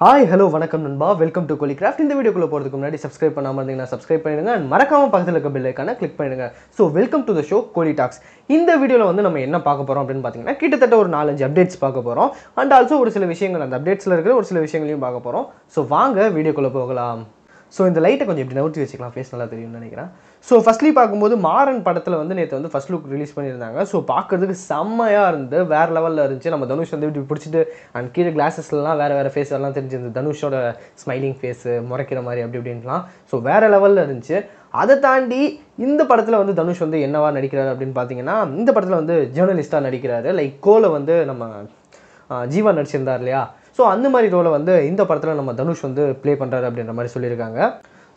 hi hello வணக்கம் நண்பா welcome to Kohli craft இந்த வீடியோக்குள்ளே போகிறதுக்கு முன்னாடி சப்ஸ்கிரைப் பண்ணாமல் இருந்தீங்கன்னா சப்ஸ்கிரைப் பண்ணிடுங்க அண்ட் மறக்காமல் பக்கத்தில் இருக்க பெல்லைக்கான கிளிக் பண்ணிடுங்க so welcome to the show Kolly talks இந்த வீடியோவில் வந்து நம்ம என்ன பார்க்க போகிறோம் அப்படின்னு பார்த்தீங்கன்னா கிட்டத்தட்ட ஒரு நாலஞ்சு அப்டேட்ஸ் பார்க்க போகிறோம் அண்ட் ஆல்சோ ஒரு சில விஷயங்கள் அந்த அப்டேட்ஸில் இருக்கிற ஒரு சில விஷயங்களையும் பார்க்க போகிறோம் ஸோ வாங்க வீடியோக்குள்ளே போகலாம் ஸோ இந்த லைட்டை கொஞ்சம் இப்படி நவுத்தி வச்சுக்கலாம் ஃபேஸ் நல்லா தெரியும்னு நினைக்கிறேன் ஸோ ஃபஸ்ட்லி பார்க்கும்போது மாறன் படத்தில் வந்து நேற்று வந்து ஃபஸ்ட் லுக் ரிலீஸ் பண்ணியிருந்தாங்க ஸோ பார்க்குறதுக்கு செம்மையாக இருந்து வேறு லெவலில் இருந்துச்சு நம்ம தனுஷ் வந்து இப்படி பிடிச்சிட்டு அண்ட் கீழே கிளாஸஸ்லாம் வேறு வேறு ஃபேஸ் எல்லாம் தெரிஞ்சிருந்து தனுஷோட ஸ்மைலிங் ஃபேஸு முறைக்கிற மாதிரி அப்படி அப்படின்லாம் ஸோ வேறு லெவலில் இருந்துச்சு அதை தாண்டி இந்த படத்தில் வந்து தனுஷ் வந்து என்னவா நடிக்கிறாரு அப்படின்னு பார்த்தீங்கன்னா இந்த படத்தில் வந்து ஜேர்னலிஸ்ட்டாக நடிக்கிறாரு லைக் கோலை வந்து நம்ம ஜீவா நடிச்சிருந்தார் இல்லையா ஸோ அந்த மாதிரி ரோலை வந்து இந்த படத்தில் நம்ம தனுஷ் வந்து ப்ளே பண்ணுறாரு அப்படின்ற மாதிரி சொல்லியிருக்காங்க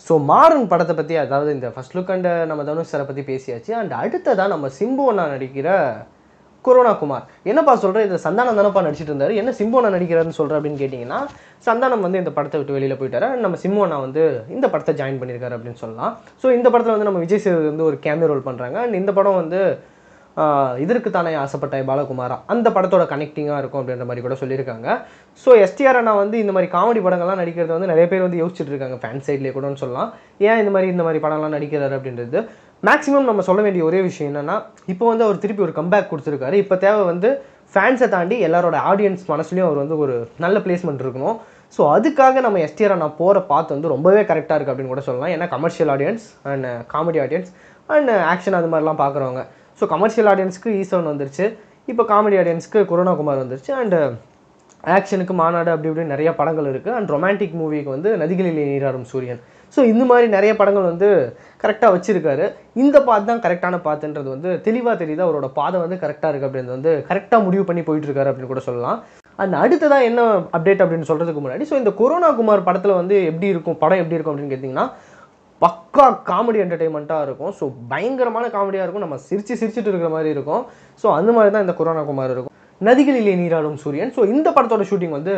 ஸோ மாறன் படத்தை பற்றி அதாவது இந்த ஃபஸ்ட் லுக் அண்ட் நம்ம தனுஷ் சாரை பற்றி பேசியாச்சு அண்ட் அடுத்ததான் நம்ம சிம்புவனா நடிக்கிற கொரோனா குமார் என்னப்பா சொல்கிறேன் இந்த சந்தானம் தானப்பா நடிச்சிட்டு இருந்தார் என்ன சிம்புவனா நடிக்கிறாருன்னு சொல்கிற அப்படின்னு கேட்டிங்கன்னா சந்தானம் வந்து இந்த படத்தை விட்டு வெளியில் போயிட்டார் நம்ம சிம்புவனா வந்து இந்த படத்தை ஜாயின் பண்ணியிருக்காரு அப்படின்னு சொல்லலாம் ஸோ இந்த படத்தில் வந்து நம்ம விஜய் சேது வந்து ஒரு கேமியா ரோல் பண்ணுறாங்க அண்ட் இந்த படம் வந்து இதற்கு தானே ஆசைப்பட்ட பாலகுமாரா அந்த படத்தோட கனெக்டிங்காக இருக்கும் அப்படின்ற மாதிரி கூட சொல்லியிருக்காங்க ஸோ எஸ்டிஆர் அண்ணா வந்து இந்த மாதிரி காமெடி படங்கள்லாம் நடிக்கிறது வந்து நிறைய பேர் வந்து யோசிச்சுட்டு இருக்காங்க ஃபேன் சைட்லேயே கூடன்னு சொல்லலாம் ஏன் இந்த மாதிரி இந்த மாதிரி படம்லாம் நடிக்கிறாரு அப்படின்றது மேக்ஸிமம் நம்ம சொல்ல வேண்டிய ஒரே விஷயம் என்னென்னா இப்போ வந்து அவர் திருப்பி ஒரு கம்பேக் கொடுத்துருக்காரு இப்போ தேவை வந்து ஃபேன்ஸை தாண்டி எல்லாரோட ஆடியன்ஸ் மனசுலையும் அவர் வந்து ஒரு நல்ல பிளேஸ்மெண்ட் இருக்கணும் ஸோ அதுக்காக நம்ம எஸ்டிஆர் நான் போகிற பார்த்து வந்து ரொம்பவே கரெக்டாக இருக்குது அப்படின்னு கூட சொல்லலாம் ஏன்னா commercial audience and comedy audience and action அது மாதிரிலாம் பார்க்குறவங்க ஸோ கமர்ஷியல் ஆடியன்ஸ்க்கு ஈசவன் வந்துருச்சு இப்போ காமெடி ஆடியன்ஸ்க்கு குமார் வந்துருச்சு அண்டு ஆக்ஷனுக்கு uh, மாநாடு அப்படி இப்படி நிறைய படங்கள் இருக்குது அண்ட் ரொமான்டிக் மூவிக்கு வந்து நதிகளிலே நீராடும் சூரியன் ஸோ இந்த மாதிரி நிறைய படங்கள் வந்து கரெக்டாக வச்சுருக்காரு இந்த பாத் தான் கரெக்டான பாத்துன்றது வந்து தெளிவாக தெரியுது அவரோட பாதை வந்து கரெக்டாக இருக்குது அப்படின்றது வந்து கரெக்டாக முடிவு பண்ணி போயிட்டுருக்காரு அப்படின்னு கூட சொல்லலாம் அண்ட் அடுத்ததாக என்ன அப்டேட் அப்படின்னு சொல்கிறதுக்கு முன்னாடி ஸோ இந்த கொரோனா குமார் படத்தில் வந்து எப்படி இருக்கும் படம் எப்படி இருக்கும் அப்படின்னு கேட்டிங்கன்னா பக்கா காமெடி என்டர்டெயின்மெண்ட்டாக இருக்கும் ஸோ பயங்கரமான காமெடியாக இருக்கும் நம்ம சிரித்து சிரிச்சுட்டு இருக்கிற மாதிரி இருக்கும் ஸோ அந்த மாதிரி தான் இந்த கொரோனா குமார் இருக்கும் நதிகளிலே நீராடும் சூரியன் ஸோ இந்த படத்தோட ஷூட்டிங் வந்து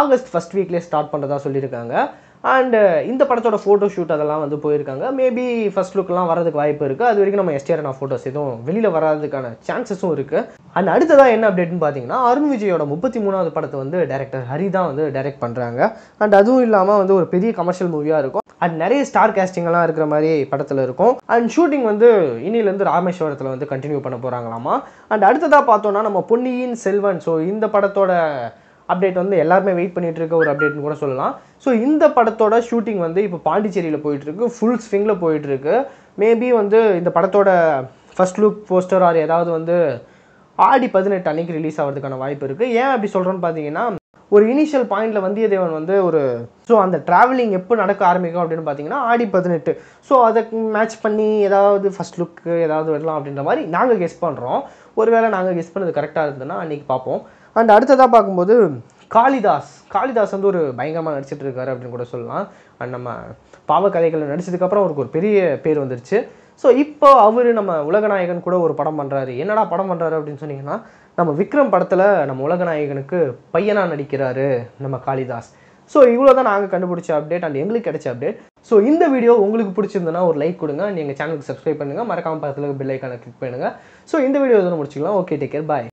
ஆகஸ்ட் ஃபஸ்ட் வீக்லேயே ஸ்டார்ட் பண்ணுறதா சொல்லியிருக்காங்க அண்டு இந்த படத்தோட ஃபோட்டோ ஷூட் அதெல்லாம் வந்து போயிருக்காங்க மேபி ஃபஸ்ட் லுக்கெலாம் வரதுக்கு வாய்ப்பு இருக்குது அது வரைக்கும் நம்ம எஸ்டிஆர்னா ஃபோட்டோஸ் எதுவும் வெளியில் வராதுக்கான சான்சஸும் இருக்குது அண்ட் அடுத்ததாக என்ன அப்டேட்னு பார்த்தீங்கன்னா அருண் விஜயோட முப்பத்தி மூணாவது படத்தை வந்து டேரக்டர் ஹரி தான் வந்து டைரக்ட் பண்ணுறாங்க அண்ட் அதுவும் இல்லாமல் வந்து ஒரு பெரிய கமர்ஷியல் மூவியாக இருக்கும் அண்ட் நிறைய ஸ்டார் கேஸ்டிங்கெல்லாம் இருக்கிற மாதிரி படத்தில் இருக்கும் அண்ட் ஷூட்டிங் வந்து இன்னிலேருந்து ராமேஸ்வரத்தில் வந்து கண்டினியூ பண்ண போகிறாங்களாமா அண்ட் அடுத்ததாக பார்த்தோன்னா நம்ம பொன்னியின் செல்வன் ஸோ இந்த படத்தோட அப்டேட் வந்து எல்லாருமே வெயிட் பண்ணிட்டு இருக்க ஒரு அப்டேட்னு கூட சொல்லலாம் ஸோ இந்த படத்தோட ஷூட்டிங் வந்து இப்போ பாண்டிச்சேரியில் போயிட்டுருக்கு ஃபுல் ஸ்விங்கில் போயிட்டுருக்கு மேபி வந்து இந்த படத்தோட ஃபஸ்ட் லுக் போஸ்டர் ஆர் ஏதாவது வந்து ஆடி பதினெட்டு அன்னைக்கு ரிலீஸ் ஆகிறதுக்கான வாய்ப்பு இருக்குது ஏன் அப்படி சொல்கிறோன்னு பார்த்தீங்கன்னா ஒரு இனிஷியல் பாயிண்ட்ல வந்தியத்தேவன் வந்து ஒரு ஸோ அந்த ட்ராவலிங் எப்போ நடக்க ஆரம்பிக்கும் அப்படின்னு பார்த்தீங்கன்னா ஆடி பதினெட்டு ஸோ அதை மேட்ச் பண்ணி ஏதாவது ஃபர்ஸ்ட் லுக்கு ஏதாவது வரலாம் அப்படின்ற மாதிரி நாங்கள் கெஸ் பண்ணுறோம் ஒருவேளை நாங்கள் கெஸ் பண்ணது கரெக்டாக இருந்ததுன்னா அன்றைக்கி பார்ப்போம் அண்ட் அடுத்ததாக பார்க்கும்போது காளிதாஸ் காளிதாஸ் வந்து ஒரு பயங்கரமாக நடிச்சிட்டு இருக்காரு அப்படின்னு கூட சொல்லலாம் அண்ட் நம்ம பாவ கதைகளை நடிச்சதுக்கப்புறம் அவருக்கு ஒரு பெரிய பேர் வந்துருச்சு ஸோ இப்போ அவர் நம்ம உலகநாயகன் கூட ஒரு படம் பண்ணுறாரு என்னடா படம் பண்ணுறாரு அப்படின்னு சொன்னீங்கன்னா நம்ம விக்ரம் படத்தில் நம்ம உலகநாயகனுக்கு பையனாக நடிக்கிறாரு நம்ம காளிதாஸ் ஸோ இவ்வளோ தான் நாங்கள் கண்டுபிடிச்ச அப்டேட் அண்ட் எங்களுக்கு கிடைச்ச அப்டேட் ஸோ இந்த வீடியோ உங்களுக்கு பிடிச்சிருந்தனா ஒரு லைக் கொடுங்க நீங்கள் சேனலுக்கு சப்ஸ்கிரைப் பண்ணுங்கள் மறக்காமல் பக்கத்தில் பெல் ஐக்கானை கிளிக் பண்ணுங்கள் ஸோ இந்த வீடியோ எதுவும் முடிச்சிக்கலாம் ஓகே டேக் கேர் பாய்